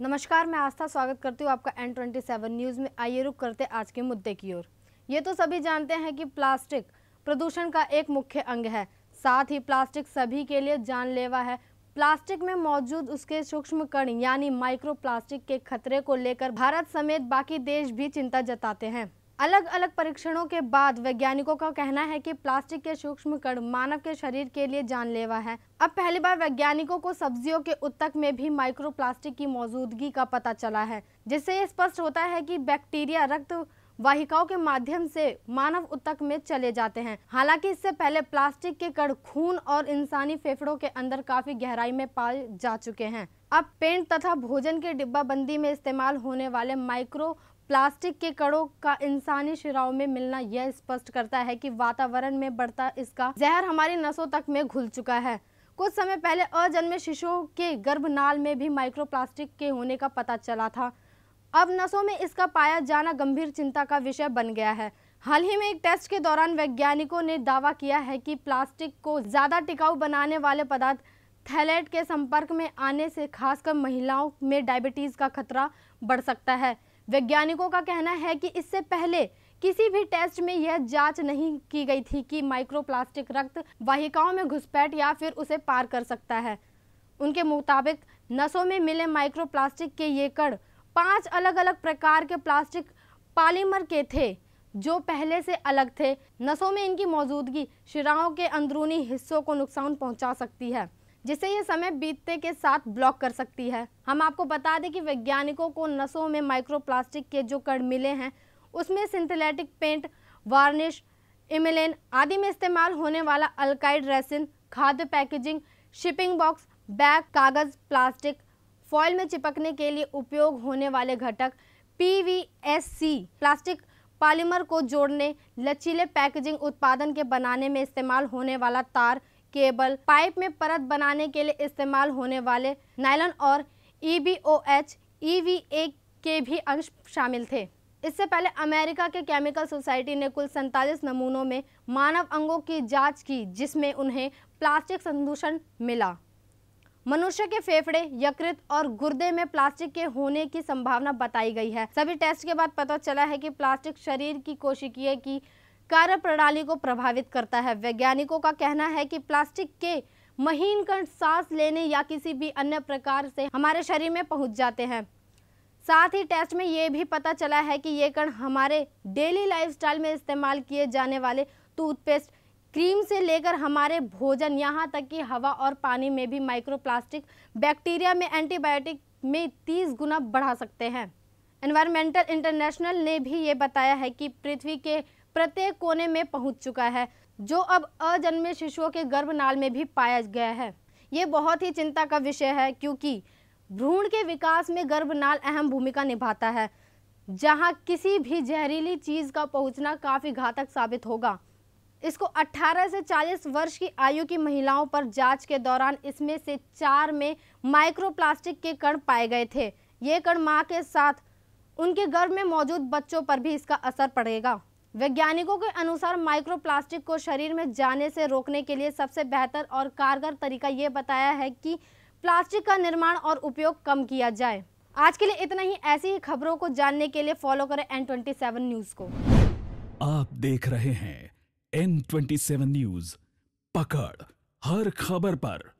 नमस्कार मैं आस्था स्वागत करती हूँ आपका एन ट्वेंटी सेवन न्यूज़ में आइए रुक करते आज के मुद्दे की ओर ये तो सभी जानते हैं कि प्लास्टिक प्रदूषण का एक मुख्य अंग है साथ ही प्लास्टिक सभी के लिए जानलेवा है प्लास्टिक में मौजूद उसके सूक्ष्म कण यानी माइक्रो प्लास्टिक के खतरे को लेकर भारत समेत बाकी देश भी चिंता जताते हैं अलग अलग परीक्षणों के बाद वैज्ञानिकों का कहना है कि प्लास्टिक के सूक्ष्म कण मानव के शरीर के लिए जानलेवा है अब पहली बार वैज्ञानिकों को सब्जियों के उत्तक में भी माइक्रोप्लास्टिक की मौजूदगी का पता चला है जिससे ये स्पष्ट होता है कि बैक्टीरिया रक्त वाहिकाओं के माध्यम से मानव उत्तक में चले जाते हैं हालांकि इससे पहले प्लास्टिक के कण खून और इंसानी फेफड़ों के अंदर काफी गहराई में पाए जा चुके हैं अब पेंट तथा भोजन के डिब्बा बंदी में इस्तेमाल होने वाले माइक्रो प्लास्टिक के कड़ों का इंसानी शिराओं में मिलना यह स्पष्ट करता है कि वातावरण में बढ़ता इसका जहर हमारी नसों तक में घुल चुका है कुछ समय पहले अजन्मे शिशुओं के गर्भनाल में भी माइक्रोप्लास्टिक के होने का पता चला था अब नसों में इसका पाया जाना गंभीर चिंता का विषय बन गया है हाल ही में एक टेस्ट के दौरान वैज्ञानिकों ने दावा किया है कि प्लास्टिक को ज़्यादा टिकाऊ बनाने वाले पदार्थ थैलेट के संपर्क में आने से खासकर महिलाओं में डायबिटीज़ का खतरा बढ़ सकता है वैज्ञानिकों का कहना है कि इससे पहले किसी भी टेस्ट में यह जांच नहीं की गई थी कि माइक्रोप्लास्टिक रक्त वाहिकाओं में घुसपैठ या फिर उसे पार कर सकता है उनके मुताबिक नसों में मिले माइक्रोप्लास्टिक के ये कण पांच अलग अलग प्रकार के प्लास्टिक पॉलीमर के थे जो पहले से अलग थे नसों में इनकी मौजूदगी शिराओं के अंदरूनी हिस्सों को नुकसान पहुंचा सकती है जिसे ये समय बीतते के साथ ब्लॉक कर सकती है हम आपको बता दें कि वैज्ञानिकों को नसों में माइक्रोप्लास्टिक के जो कण मिले हैं उसमें सिंथेटिक पेंट वार्निश इमिलेन आदि में इस्तेमाल होने वाला अल्काइड रेसिन खाद्य पैकेजिंग शिपिंग बॉक्स बैग कागज़ प्लास्टिक फॉइल में चिपकने के लिए उपयोग होने वाले घटक पीवीएससी प्लास्टिक पालीमर को जोड़ने लचीले पैकेजिंग उत्पादन के बनाने में इस्तेमाल होने वाला तार केबल पाइप में परत बनाने के लिए इस्तेमाल होने वाले नायलन और E B O H E V A के भी अंश शामिल थे इससे पहले अमेरिका के केमिकल सोसाइटी ने कुल सैंतालीस नमूनों में मानव अंगों की जांच की जिसमें उन्हें प्लास्टिक संदूषण मिला मनुष्य के फेफड़े यकृत और गुर्दे में प्लास्टिक के होने की संभावना बताई गई है सभी टेस्ट के बाद पता चला है कि प्लास्टिक शरीर की कोशिकीय की कार्य प्रणाली को प्रभावित करता है वैज्ञानिकों का कहना है कि प्लास्टिक के महीन कण सांस लेने या किसी भी अन्य प्रकार से हमारे शरीर में पहुंच जाते हैं साथ ही टेस्ट में ये भी पता चला है कि ये कण हमारे डेली लाइफस्टाइल में इस्तेमाल किए जाने वाले टूथपेस्ट क्रीम से लेकर हमारे भोजन यहाँ तक कि हवा और पानी में भी माइक्रोप्लास्टिक बैक्टीरिया में एंटीबायोटिक में तीस गुना बढ़ा सकते हैं एनवायरमेंटल इंटरनेशनल ने भी ये बताया है कि पृथ्वी के प्रत्येक कोने में पहुंच चुका है जो अब अजन्मे शिशुओं के गर्भनाल में भी पाया गया है ये बहुत ही चिंता का विषय है क्योंकि भ्रूण के विकास में गर्भनाल अहम भूमिका निभाता है जहां किसी भी जहरीली चीज़ का पहुंचना काफ़ी घातक साबित होगा इसको 18 से 40 वर्ष की आयु की महिलाओं पर जांच के दौरान इसमें से चार में माइक्रोप्लास्टिक के कण पाए गए थे ये कण माँ के साथ उनके गर्भ में मौजूद बच्चों पर भी इसका असर पड़ेगा वैज्ञानिकों के अनुसार माइक्रोप्लास्टिक को शरीर में जाने से रोकने के लिए सबसे बेहतर और कारगर तरीका ये बताया है कि प्लास्टिक का निर्माण और उपयोग कम किया जाए आज के लिए इतना ही ऐसी ही खबरों को जानने के लिए फॉलो करें एन ट्वेंटी सेवन न्यूज को आप देख रहे हैं एन ट्वेंटी सेवन न्यूज पकड़ हर खबर पर